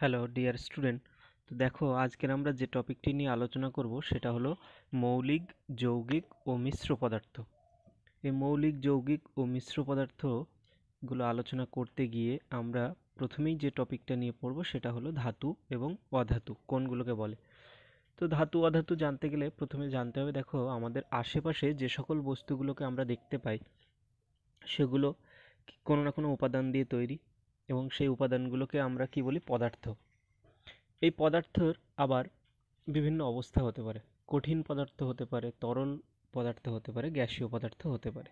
Hello dear student তো দেখো আজকের আমরা যে টপিকটি নিয়ে আলোচনা করব সেটা হলো মৌলিক যৌগিক ও মিশ্র পদার্থ এই মৌলিক যৌগিক ও মিশ্র পদার্থগুলো আলোচনা করতে গিয়ে আমরা প্রথমেই যে টপিকটা নিয়ে পড়ব সেটা হলো ধাতু এবং অধাতু কোনগুলোকে বলে তো ধাতু অধাতু জানতে গেলে প্রথমে জানতে হবে দেখো আমাদের আশেপাশে যে সকল বস্তুগুলোকে আমরা দেখতে পাই সেগুলো কোনো না কোনো উপাদান দিয়ে তৈরি এবং সেই উপাদানগুলোকে আমরা কি বলি পদার্থ এই পদার্থর আবার বিভিন্ন অবস্থা হতে পারে কঠিন পদার্থ হতে পারে তরল পদার্থ হতে পারে গ্যাসীয় পদার্থ হতে পারে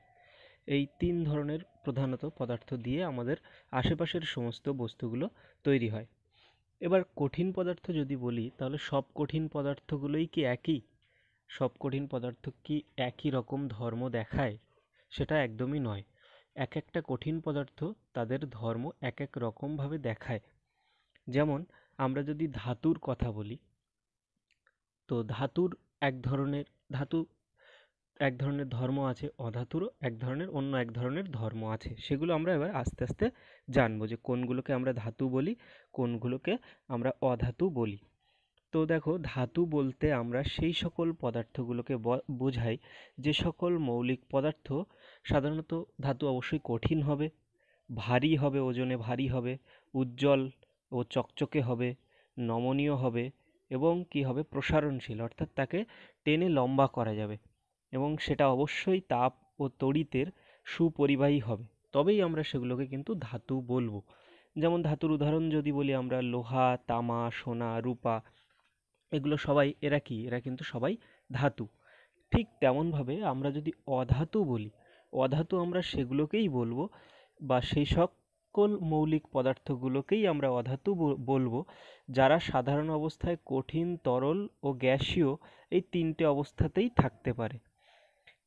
এই তিন ধরনের প্রধানত পদার্থ দিয়ে আমাদের আশেপাশের সমস্ত বস্তুগুলো তৈরি হয় এবার কঠিন পদার্থ যদি বলি তাহলে সব কঠিন পদার্থগুলোই কি একই সব কঠিন পদার্থ কি একই রকম ধর্ম দেখায় সেটা একদমই নয় এক একটা কঠিন পদার্থ তাদের ধর্ম এক এক রকমভাবে দেখায় যেমন আমরা যদি ধাতুর কথা বলি তো ধাতুর এক ধরনের ধাতু এক ধরনের ধর্ম আছে অধাতুরও এক ধরনের অন্য এক ধরনের ধর্ম আছে সেগুলো আমরা এবার আস্তে আস্তে জানবো যে কোনগুলোকে আমরা ধাতু বলি কোনগুলোকে আমরা অধাতু বলি তো দেখো ধাতু বলতে আমরা সেই সকল পদার্থগুলোকে বোঝাই যে সকল মৌলিক পদার্থ সাধারণত ধাতু অবশ্যই কঠিন হবে ভারী হবে ওজনে ভারী হবে উজ্জ্বল ও চকচকে হবে নমনীয় হবে এবং কি হবে প্রসারণশীল অর্থাৎ তাকে টেনে লম্বা করা যাবে এবং সেটা অবশ্যই তাপ ও তড়িতের সুপরিবাহী হবে তবেই আমরা সেগুলোকে কিন্তু ধাতু বলবো যেমন ধাতুর উদাহরণ যদি বলি আমরা লোহা তামা সোনা রূপা এগুলো সবাই এরা কি এরা কিন্তু সবাই ধাতু ঠিক তেমনভাবে আমরা যদি অধাতু বলি অধাতু আমরা সেগুলোকেই বলবো বা সেই সকল মৌলিক পদার্থগুলোকেই আমরা অধাতু বলবো যারা সাধারণ অবস্থায় কঠিন তরল ও গ্যাসীয় এই তিনটে অবস্থাতেই থাকতে পারে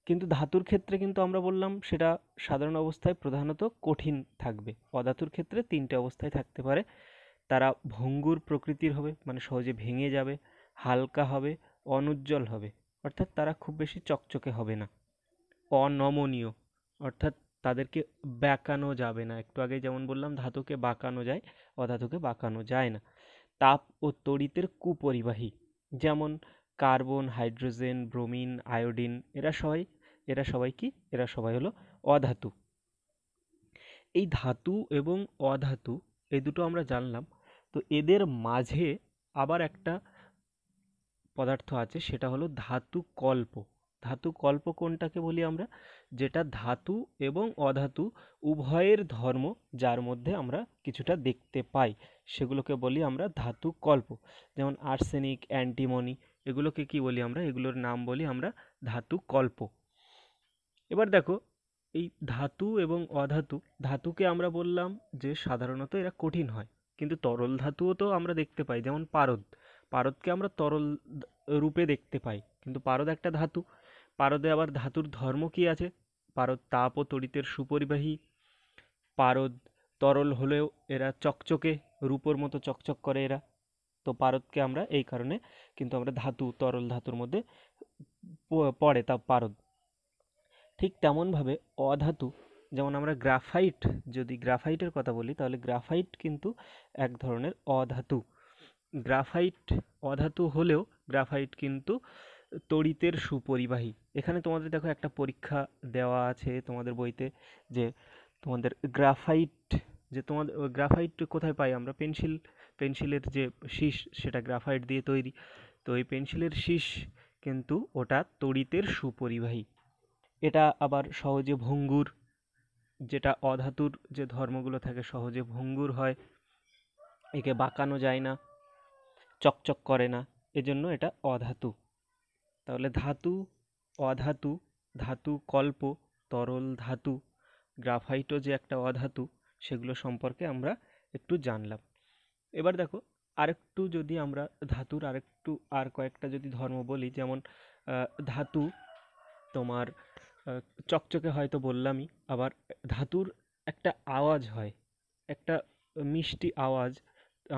কিন্তু ধাতুর ক্ষেত্রে কিন্তু আমরা বললাম সেটা সাধারণ অবস্থায় প্রধানত কঠিন থাকবে অধাতুর ক্ষেত্রে তিনটে অবস্থায় থাকতে পারে তারা ভঙ্গুর প্রকৃতির হবে মানে সহজে ভেঙে যাবে হালকা হবে অনুজ্জ্বল হবে অর্থাৎ তারা খুব বেশি চকচকে হবে না অনমনীয় অর্থাৎ তাদেরকে বাঁকানো যাবে না একটু আগে যেমন বললাম ধাতুকে বাঁকানো যায় অধাতুকে বাঁকানো যায় না তাপ ও তড়িতের কুপরিবাহী যেমন কার্বন হাইড্রোজেন ব্রোমিন আয়োডিন এরা সবাই এরা সবাই কি এরা সবাই হলো অধাতু এই ধাতু এবং অধাতু এই দুটো আমরা জানলাম তো এদের মাঝে আবার একটা পদার্থ আছে সেটা হলো ধাতু কল্প ধাতু কল্প কোনটাকে বলি আমরা যেটা ধাতু এবং অধাতু উভয়ের ধর্ম যার মধ্যে আমরা কিছুটা দেখতে পাই সেগুলোকে বলি আমরা ধাতু কল্প যেমন আর্সেনিক অ্যান্টিমনি এগুলোকে কি বলি আমরা এগুলোর নাম বলি আমরা ধাতু কল্প এবার দেখো এই ধাতু এবং অধাতু ধাতুকে আমরা বললাম যে সাধারণত এরা কঠিন হয় কিন্তু তরল ধাতুও তো আমরা দেখতে পাই যেমন পারদ পারদকে আমরা তরল রূপে দেখতে পাই কিন্তু পারদ একটা ধাতু পারদে আবার ধাতুর ধর্ম কি আছে পারদ তাপ ও তড়িতের সুপরিবাহী পারদ তরল হলেও এরা চকচকে রূপোর মতো চকচক করে এরা তো পারদকে আমরা এই কারণে কিন্তু আমরা ধাতু তরল ধাতুর মধ্যে পড়ে তা পারদ ঠিক তেমনভাবে অধাতু যেমন আমরা গ্রাফাইট যদি গ্রাফাইটের কথা বলি তাহলে গ্রাফাইট কিন্তু এক ধরনের অধাতু গ্রাফাইট অধাতু হলেও গ্রাফাইট কিন্তু তড়িতের সুপরিবাহী এখানে তোমাদের দেখো একটা পরীক্ষা দেওয়া আছে তোমাদের বইতে যে তোমাদের গ্রাফাইট যে তোমাদের গ্রাফাইট কোথায় পাই আমরা পেন্সিল পেন্সিলের যে শীষ সেটা গ্রাফাইট দিয়ে তৈরি তো এই পেন্সিলের শীষ কিন্তু ওটা তড়িতের সুপরিবাহী এটা আবার সহজে ভঙ্গুর যেটা অধাতুর যে ধর্মগুলো থাকে সহজে ভঙ্গুর হয় একে বাঁকানো যায় না চকচক করে না এজন্য এটা অধাতু তাহলে ধাতু অধাতু ধাতু কল্প তরল ধাতু গ্রাফাইটও যে একটা অধাতু সেগুলো সম্পর্কে আমরা একটু জানলাম এবার দেখো আরেকটু যদি আমরা ধাতুর আরেকটু আর কয়েকটা যদি ধর্ম বলি যেমন ধাতু তোমার চকচকে হয়তো বললামই আবার ধাতুর একটা আওয়াজ হয় একটা মিষ্টি আওয়াজ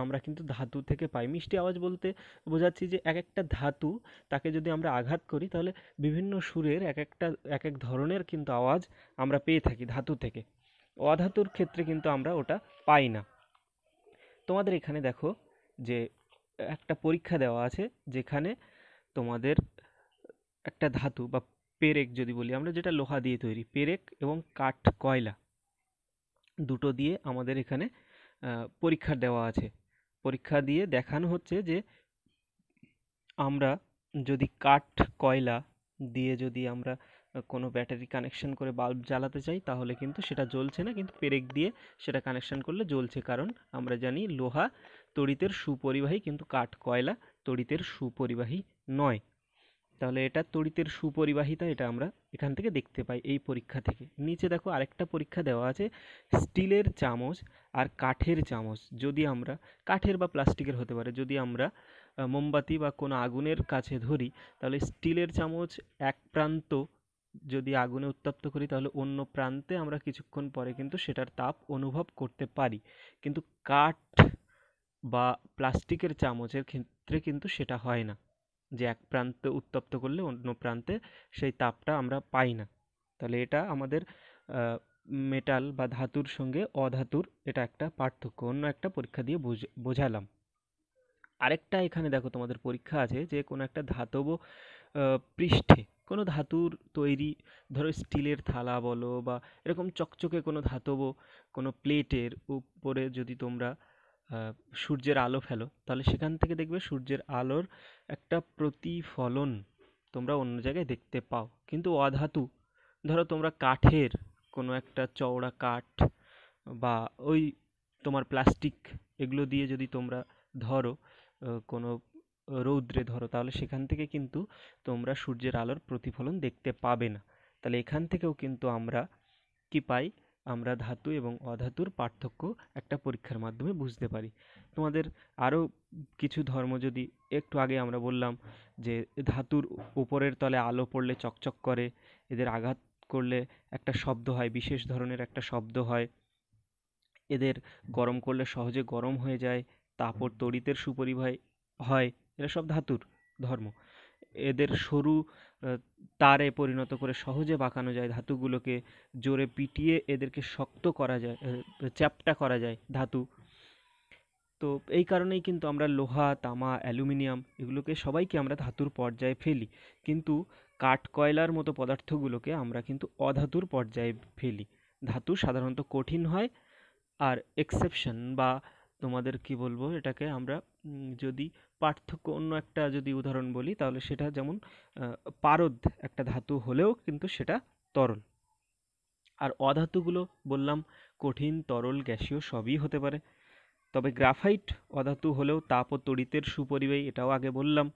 আমরা কিন্তু ধাতু থেকে পাই মিষ্টি আওয়াজ বলতে বোঝাচ্ছি যে এক একটা ধাতু তাকে যদি আমরা আঘাত করি তাহলে বিভিন্ন সুরের এক একটা এক এক ধরনের কিন্তু আওয়াজ আমরা পেয়ে থাকি ধাতু থেকে অধাতুর ক্ষেত্রে কিন্তু আমরা ওটা পাই না তোমাদের এখানে দেখো যে একটা পরীক্ষা দেওয়া আছে যেখানে তোমাদের একটা ধাতু বা পেরেক যদি বলি আমরা যেটা লোহা দিয়ে তৈরি পেরেক এবং কাঠ কয়লা দুটো দিয়ে আমাদের এখানে পরীক্ষা দেওয়া আছে পরীক্ষা দিয়ে দেখানো হচ্ছে যে আমরা যদি কাঠ কয়লা দিয়ে যদি আমরা কোনো ব্যাটারি কানেকশন করে বাল্ব জ্বালাতে চাই তাহলে কিন্তু সেটা জ্বলছে না কিন্তু পেরেক দিয়ে সেটা কানেকশন করলে জ্বলছে কারণ আমরা জানি লোহা তড়িতের সুপরিবাহী কিন্তু কাঠ কয়লা তড়িতের সুপরিবাহী নয় তাহলে এটা তড়িতের সুপরিবাহিতা এটা আমরা এখান থেকে দেখতে পাই এই পরীক্ষা থেকে নিচে দেখো আরেকটা পরীক্ষা দেওয়া আছে স্টিলের চামচ আর কাঠের চামচ যদি আমরা কাঠের বা প্লাস্টিকের হতে পারে যদি আমরা মোমবাতি বা কোনো আগুনের কাছে ধরি তাহলে স্টিলের চামচ এক প্রান্ত যদি আগুনে উত্তপ্ত করি তাহলে অন্য প্রান্তে আমরা কিছুক্ষণ পরে কিন্তু সেটার তাপ অনুভব করতে পারি কিন্তু কাঠ বা প্লাস্টিকের চামচের ক্ষেত্রে কিন্তু সেটা হয় না যে এক প্রান্ত উত্তপ্ত করলে অন্য প্রান্তে সেই তাপটা আমরা পাই না তাহলে এটা আমাদের মেটাল বা ধাতুর সঙ্গে অধাতুর এটা একটা পার্থক্য অন্য একটা পরীক্ষা দিয়ে বোঝালাম আরেকটা এখানে দেখো তোমাদের পরীক্ষা আছে যে কোনো একটা ধাতব পৃষ্ঠে কোনো ধাতুর তৈরি ধরো স্টিলের থালা বলো বা এরকম চকচকে কোনো ধাতব কোনো প্লেটের উপরে যদি তোমরা সূর্যের আলো ফেলো তাহলে সেখান থেকে দেখবে সূর্যের আলোর একটা প্রতিফলন তোমরা অন্য জায়গায় দেখতে পাও কিন্তু অধাতু ধরো তোমরা কাঠের কোনো একটা চওড়া কাঠ বা ওই তোমার প্লাস্টিক এগুলো দিয়ে যদি তোমরা ধরো কোনো রৌদ্রে ধরো তাহলে সেখান থেকে কিন্তু তোমরা সূর্যের আলোর প্রতিফলন দেখতে পাবে না তাহলে এখান থেকেও কিন্তু আমরা কী পাই আমরা ধাতু এবং অধাতুর পার্থক্য একটা পরীক্ষার মাধ্যমে বুঝতে পারি তোমাদের আরও কিছু ধর্ম যদি একটু আগে আমরা বললাম যে ধাতুর উপরের তলে আলো পড়লে চকচক করে এদের আঘাত করলে একটা শব্দ হয় বিশেষ ধরনের একটা শব্দ হয় এদের গরম করলে সহজে গরম হয়ে যায় তাপর তড়িতের সুপরিবাহী হয় এরা সব ধাতুর ধর্ম এদের সরু তারে পরিণত করে সহজে বাঁকানো যায় ধাতুগুলোকে জোরে পিটিয়ে এদেরকে শক্ত করা যায় চ্যাপ্টা করা যায় ধাতু তো এই কারণেই কিন্তু আমরা লোহা তামা অ্যালুমিনিয়াম এগুলোকে সবাইকে আমরা ধাতুর পর্যায়ে ফেলি কিন্তু কাঠ কয়লার মতো পদার্থগুলোকে আমরা কিন্তু অধাতুর পর্যায়ে ফেলি ধাতু সাধারণত কঠিন হয় আর এক্সেপশন বা তোমাদের কি বলবো এটাকে আমরা যদি পার্থক্য অন্য একটা যদি উদাহরণ বলি তাহলে সেটা যেমন পারদ একটা ধাতু হলেও কিন্তু সেটা তরল আর অধাতুগুলো বললাম কঠিন তরল গ্যাসীয় সবই হতে পারে তবে গ্রাফাইট অধাতু হলেও তাপ ও তড়িতের সুপরিবাহী এটাও আগে বললাম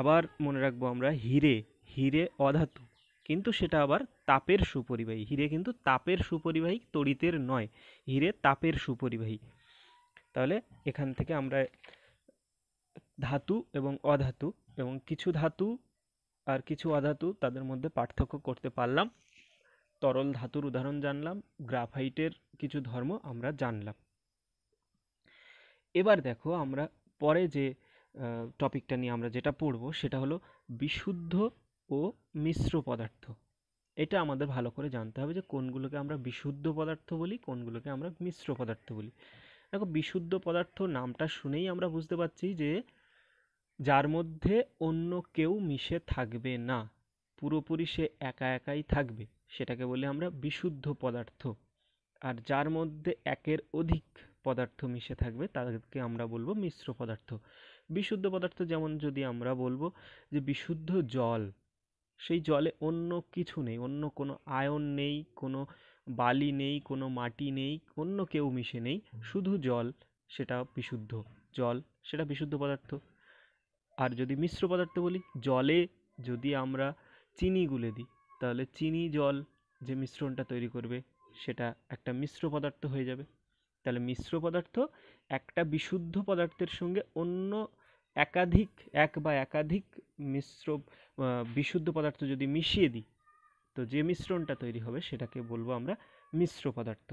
আবার মনে রাখবো আমরা হিরে হিরে অধাতু কিন্তু সেটা আবার তাপের সুপরিবাহী হিরে কিন্তু তাপের সুপরিবাহী তড়িতের নয় হিরে তাপের সুপরিবাহী তাহলে এখান থেকে আমরা ধাতু এবং অধাতু এবং কিছু ধাতু আর কিছু অধাতু তাদের মধ্যে পার্থক্য করতে পারলাম তরল ধাতুর উদাহরণ জানলাম গ্রাফাইটের কিছু ধর্ম আমরা জানলাম এবার দেখো আমরা পরে যে টপিকটা নিয়ে আমরা যেটা পড়ব সেটা হলো বিশুদ্ধ ও মিশ্র পদার্থ এটা আমাদের ভালো করে জানতে হবে যে কোনগুলোকে আমরা বিশুদ্ধ পদার্থ বলি কোনগুলোকে আমরা মিশ্র পদার্থ বলি দেখো বিশুদ্ধ পদার্থ নামটা শুনেই আমরা বুঝতে পারছি যে যার মধ্যে অন্য কেউ মিশে থাকবে না পুরোপুরি সে একা একাই থাকবে সেটাকে বলে আমরা বিশুদ্ধ পদার্থ আর যার মধ্যে একের অধিক পদার্থ মিশে থাকবে তাদেরকে আমরা বলবো মিশ্র পদার্থ বিশুদ্ধ পদার্থ যেমন যদি আমরা বলবো যে বিশুদ্ধ জল সেই জলে অন্য কিছু নেই অন্য কোনো আয়ন নেই কোনো বালি নেই কোনো মাটি নেই অন্য কেউ মিশে নেই শুধু জল সেটা বিশুদ্ধ জল সেটা বিশুদ্ধ পদার্থ আর যদি মিশ্র পদার্থ বলি জলে যদি আমরা চিনি গুলে দিই তাহলে চিনি জল যে মিশ্রণটা তৈরি করবে সেটা একটা মিশ্র পদার্থ হয়ে যাবে তাহলে মিশ্র পদার্থ একটা বিশুদ্ধ পদার্থের সঙ্গে অন্য একাধিক এক বা একাধিক মিশ্র বিশুদ্ধ পদার্থ যদি মিশিয়ে দিই তো যে মিশ্রণটা তৈরি হবে সেটাকে বলবো আমরা মিশ্র পদার্থ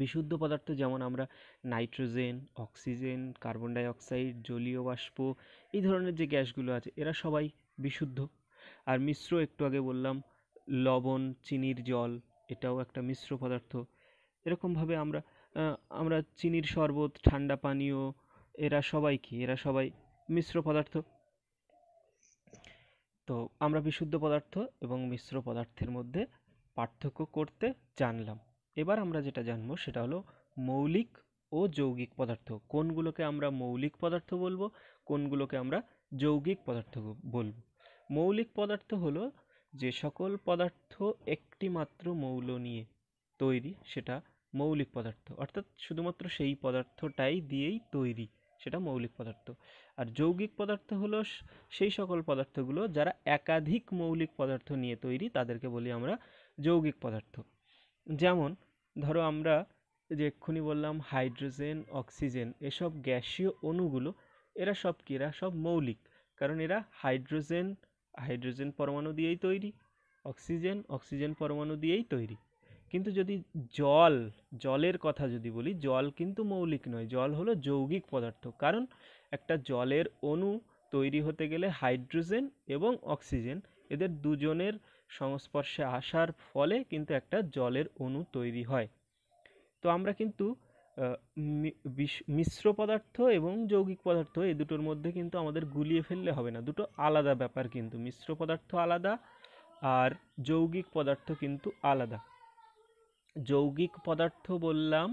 বিশুদ্ধ পদার্থ যেমন আমরা নাইট্রোজেন অক্সিজেন কার্বন ডাইঅক্সাইড জলীয় বাষ্প এই ধরনের যে গ্যাসগুলো আছে এরা সবাই বিশুদ্ধ আর মিশ্র একটু আগে বললাম লবণ চিনির জল এটাও একটা মিশ্র পদার্থ এরকমভাবে আমরা আমরা চিনির শরবত ঠান্ডা পানীয় এরা সবাই কি এরা সবাই মিশ্র পদার্থ তো আমরা বিশুদ্ধ পদার্থ এবং মিশ্র পদার্থের মধ্যে পার্থক্য করতে জানলাম এবার আমরা যেটা জানবো সেটা হলো মৌলিক ও যৌগিক পদার্থ কোনগুলোকে আমরা মৌলিক পদার্থ বলবো কোনগুলোকে আমরা যৌগিক পদার্থ বলবো মৌলিক পদার্থ হলো যে সকল পদার্থ একটি মাত্র মৌল নিয়ে তৈরি সেটা মৌলিক পদার্থ অর্থাৎ শুধুমাত্র সেই পদার্থটাই দিয়েই তৈরি সেটা মৌলিক পদার্থ আর যৌগিক পদার্থ হলো সেই সকল পদার্থগুলো যারা একাধিক মৌলিক পদার্থ নিয়ে তৈরি তাদেরকে বলি আমরা যৌগিক পদার্থ যেমন ধরো আমরা যে এক্ষুনি বললাম হাইড্রোজেন অক্সিজেন এসব গ্যাসীয় অণুগুলো এরা সব কী এরা সব মৌলিক কারণ এরা হাইড্রোজেন হাইড্রোজেন পরমাণু দিয়েই তৈরি অক্সিজেন অক্সিজেন পরমাণু দিয়েই তৈরি কিন্তু যদি জল জলের কথা যদি বলি জল কিন্তু মৌলিক নয় জল হলো যৌগিক পদার্থ কারণ একটা জলের অণু তৈরি হতে গেলে হাইড্রোজেন এবং অক্সিজেন এদের দুজনের সংস্পর্শে আসার ফলে কিন্তু একটা জলের অণু তৈরি হয় তো আমরা কিন্তু মিশ্র পদার্থ এবং যৌগিক পদার্থ এই দুটোর মধ্যে কিন্তু আমাদের গুলিয়ে ফেললে হবে না দুটো আলাদা ব্যাপার কিন্তু মিশ্র পদার্থ আলাদা আর যৌগিক পদার্থ কিন্তু আলাদা যৌগিক পদার্থ বললাম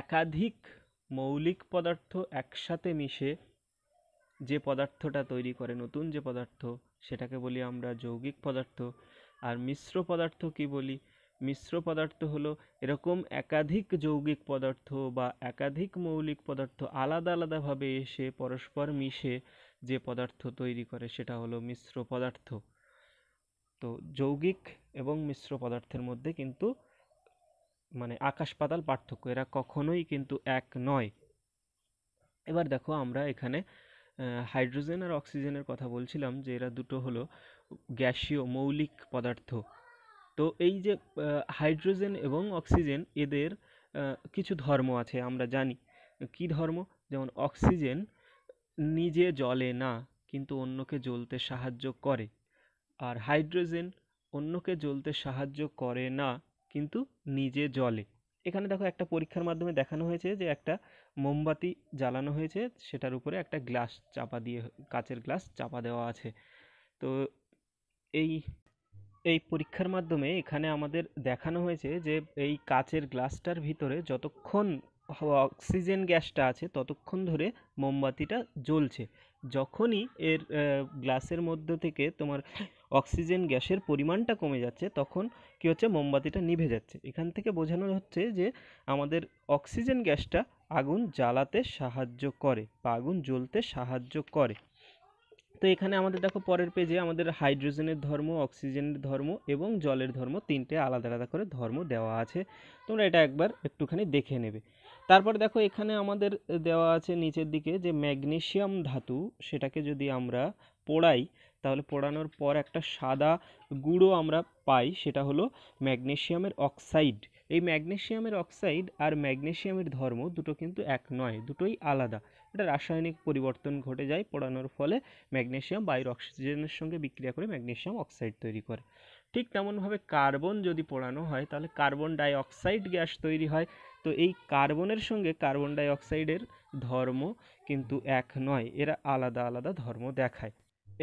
একাধিক মৌলিক পদার্থ একসাথে মিশে যে পদার্থটা তৈরি করে নতুন যে পদার্থ সেটাকে বলি আমরা যৌগিক পদার্থ আর মিশ্র পদার্থ কি বলি মিশ্র পদার্থ হলো এরকম একাধিক যৌগিক পদার্থ বা একাধিক মৌলিক পদার্থ আলাদা আলাদাভাবে এসে পরস্পর মিশে যে পদার্থ তৈরি করে সেটা হলো মিশ্র পদার্থ তো যৌগিক এবং মিশ্র পদার্থের মধ্যে কিন্তু মানে আকাশ পাতাল পার্থক্য এরা কখনোই কিন্তু এক নয় এবার দেখো আমরা এখানে হাইড্রোজেন আর অক্সিজেনের কথা বলছিলাম যে এরা দুটো হলো গ্যাসীয় মৌলিক পদার্থ তো এই যে হাইড্রোজেন এবং অক্সিজেন এদের কিছু ধর্ম আছে আমরা জানি কি ধর্ম যেমন অক্সিজেন নিজে জ্বলে না কিন্তু অন্যকে জ্বলতে সাহায্য করে আর হাইড্রোজেন অন্যকে জ্বলতে সাহায্য করে না কিন্তু নিজে জ্বলে এখানে দেখো একটা পরীক্ষার মাধ্যমে দেখানো হয়েছে যে একটা মোমবাতি জ্বালানো হয়েছে সেটার উপরে একটা গ্লাস চাপা দিয়ে কাচের গ্লাস চাপা দেওয়া আছে তো এই এই পরীক্ষার মাধ্যমে এখানে আমাদের দেখানো হয়েছে যে এই কাচের গ্লাসটার ভিতরে যতক্ষণ অক্সিজেন গ্যাসটা আছে ততক্ষণ ধরে মোমবাতিটা জ্বলছে যখনই এর গ্লাসের মধ্য থেকে তোমার অক্সিজেন গ্যাসের পরিমাণটা কমে যাচ্ছে তখন কী হচ্ছে মোমবাতিটা নিভে যাচ্ছে এখান থেকে বোঝানো হচ্ছে যে আমাদের অক্সিজেন গ্যাসটা আগুন জ্বালাতে সাহায্য করে বা আগুন জ্বলতে সাহায্য করে তো এখানে আমাদের দেখো পরের পেজে আমাদের হাইড্রোজেনের ধর্ম অক্সিজেনের ধর্ম এবং জলের ধর্ম তিনটে আলাদা আলাদা করে ধর্ম দেওয়া আছে তোমরা এটা একবার একটুখানি দেখে নেবে তারপর দেখো এখানে আমাদের দেওয়া আছে নিচের দিকে যে ম্যাগনেশিয়াম ধাতু সেটাকে যদি আমরা পোড়াই তাহলে পোড়ানোর পর একটা সাদা গুঁড়ো আমরা পাই সেটা হলো ম্যাগনেশিয়ামের অক্সাইড এই ম্যাগনেশিয়ামের অক্সাইড আর ম্যাগনেশিয়ামের ধর্ম দুটো কিন্তু এক নয় দুটোই আলাদা এটা রাসায়নিক পরিবর্তন ঘটে যায় পোড়ানোর ফলে ম্যাগনেশিয়াম বায়ুর অক্সিজেনের সঙ্গে বিক্রিয়া করে ম্যাগনেশিয়াম অক্সাইড তৈরি করে ঠিক তেমনভাবে কার্বন যদি পোড়ানো হয় তাহলে কার্বন ডাইঅক্সাইড গ্যাস তৈরি হয় তো এই কার্বনের সঙ্গে কার্বন ডাইঅক্সাইডের ধর্ম কিন্তু এক নয় এরা আলাদা আলাদা ধর্ম দেখায়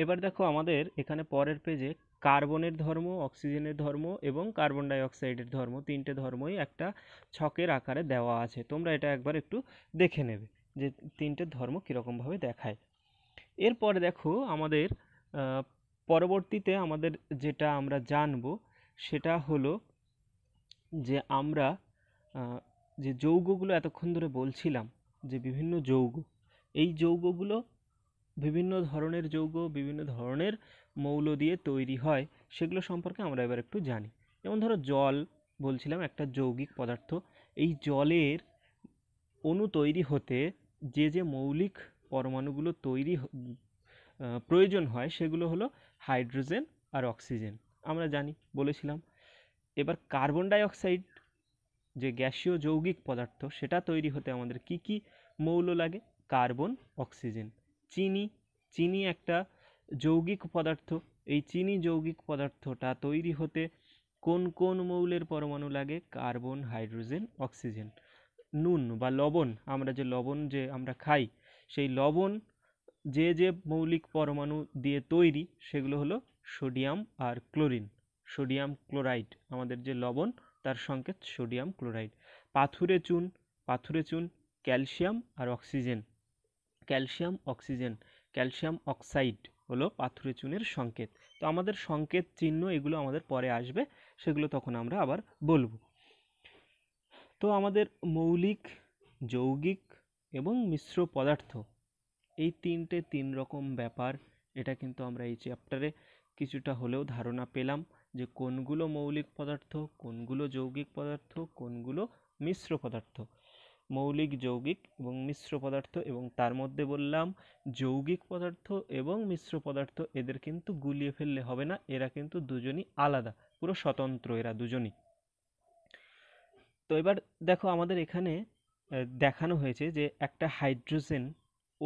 এবার দেখো আমাদের এখানে পরের পেজে কার্বনের ধর্ম অক্সিজেনের ধর্ম এবং কার্বন ডাইঅক্সাইডের ধর্ম তিনটে ধর্মই একটা ছকের আকারে দেওয়া আছে তোমরা এটা একবার একটু দেখে নেবে যে তিনটে ধর্ম কীরকমভাবে দেখায় এরপরে দেখো আমাদের পরবর্তীতে আমাদের যেটা আমরা জানব সেটা হলো যে আমরা যে যৌগগুলো এতক্ষণ ধরে বলছিলাম যে বিভিন্ন যৌগ এই যৌগগুলো বিভিন্ন ধরনের যৌগ বিভিন্ন ধরনের মৌল দিয়ে তৈরি হয় সেগুলো সম্পর্কে আমরা এবার একটু জানি যেমন ধরো জল বলছিলাম একটা যৌগিক পদার্থ এই জলের অণু তৈরি হতে যে যে মৌলিক পরমাণুগুলো তৈরি প্রয়োজন হয় সেগুলো হলো হাইড্রোজেন আর অক্সিজেন আমরা জানি বলেছিলাম এবার কার্বন ডাইঅক্সাইড যে গ্যাসীয় যৌগিক পদার্থ সেটা তৈরি হতে আমাদের কি কি মৌল লাগে কার্বন অক্সিজেন চিনি চিনি একটা যৌগিক পদার্থ এই চিনি যৌগিক পদার্থটা তৈরি হতে কোন কোন মৌলের পরমাণু লাগে কার্বন হাইড্রোজেন অক্সিজেন নুন বা লবণ আমরা যে লবণ যে আমরা খাই সেই লবণ যে যে মৌলিক পরমাণু দিয়ে তৈরি সেগুলো হলো সোডিয়াম আর ক্লোরিন সোডিয়াম ক্লোরাইড আমাদের যে লবণ তার সংকেত সোডিয়াম ক্লোরাইড পাথুরে চুন পাথুরে চুন ক্যালসিয়াম আর oxygen calcium oxygen calcium oxide হলো পাথুরে চুনের সংকেত তো আমাদের সংকেত চিহ্ন এগুলো আমাদের পরে আসবে সেগুলো তখন আমরা আবার বলবো তো আমাদের মৌলিক যৌগিক এবং মিশ্র পদার্থ এই তিনটে তিন রকম ব্যাপার এটা কিন্তু আমরা এই চ্যাপ্টারে কিছুটা হলেও ধারণা পেলাম যে কোনগুলো মৌলিক পদার্থ কোনগুলো যৌগিক পদার্থ কোনগুলো মিশ্র পদার্থ মৌলিক যৌগিক এবং মিশ্র পদার্থ এবং তার মধ্যে বললাম যৌগিক পদার্থ এবং মিশ্র পদার্থ এদের কিন্তু গুলিয়ে ফেললে হবে না এরা কিন্তু দুজনই আলাদা পুরো স্বতন্ত্র এরা দুজনই তো এবার দেখো আমাদের এখানে দেখানো হয়েছে যে একটা হাইড্রোজেন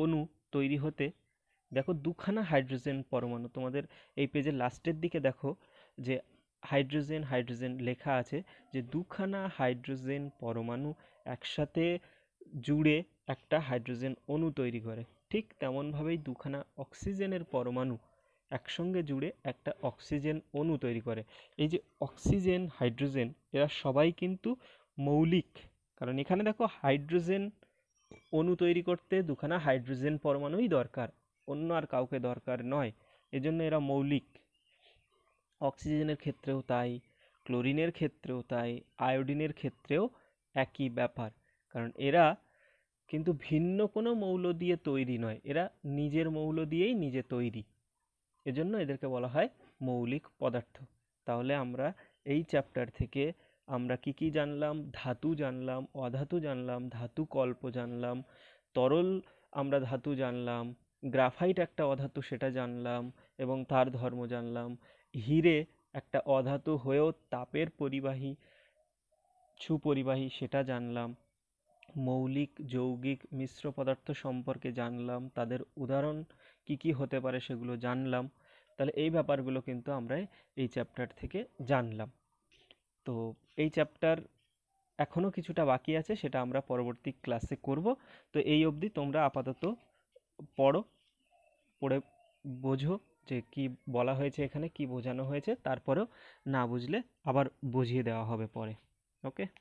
অণু তৈরি হতে দেখো দুখানা হাইড্রোজেন পরমাণু তোমাদের এই পেজের লাস্টের দিকে দেখো যে হাইড্রোজেন হাইড্রোজেন লেখা আছে যে দুখানা হাইড্রোজেন পরমাণু একসাথে জুড়ে একটা হাইড্রোজেন অণু তৈরি করে ঠিক তেমনভাবেই দুখানা অক্সিজেনের পরমাণু একসঙ্গে জুড়ে একটা অক্সিজেন অণু তৈরি করে এই যে অক্সিজেন হাইড্রোজেন এরা সবাই কিন্তু মৌলিক কারণ এখানে দেখো হাইড্রোজেন অণু তৈরি করতে দুখানা হাইড্রোজেন পরমাণুই দরকার অন্য আর কাউকে দরকার নয় এজন্য এরা মৌলিক অক্সিজেনের ক্ষেত্রেও তাই ক্লোরিনের ক্ষেত্রেও তাই আয়োডিনের ক্ষেত্রেও একই ব্যাপার কারণ এরা কিন্তু ভিন্ন কোনো মৌল দিয়ে তৈরি নয় এরা নিজের মৌল দিয়েই নিজে তৈরি এজন্য এদেরকে বলা হয় মৌলিক পদার্থ তাহলে আমরা এই চ্যাপ্টার থেকে আমরা কি কি জানলাম ধাতু জানলাম অধাতু জানলাম ধাতু কল্প জানলাম তরল আমরা ধাতু জানলাম গ্রাফাইট একটা অধাতু সেটা জানলাম এবং তার ধর্ম জানলাম হিরে একটা অধাতু হয়েও তাপের পরিবাহী সুপরিবাহী সেটা জানলাম মৌলিক যৌগিক মিশ্র পদার্থ সম্পর্কে জানলাম তাদের উদাহরণ কি কি হতে পারে সেগুলো জানলাম তাহলে এই ব্যাপারগুলো কিন্তু আমরা এই চ্যাপ্টার থেকে জানলাম তো এই চ্যাপ্টার এখনও কিছুটা বাকি আছে সেটা আমরা পরবর্তী ক্লাসে করব তো এই অবধি তোমরা আপাতত পড়ো পড়ে বোঝো যে কি বলা হয়েছে এখানে কি বোঝানো হয়েছে তারপরেও না বুঝলে আবার বুঝিয়ে দেওয়া হবে পরে Oke. Okay.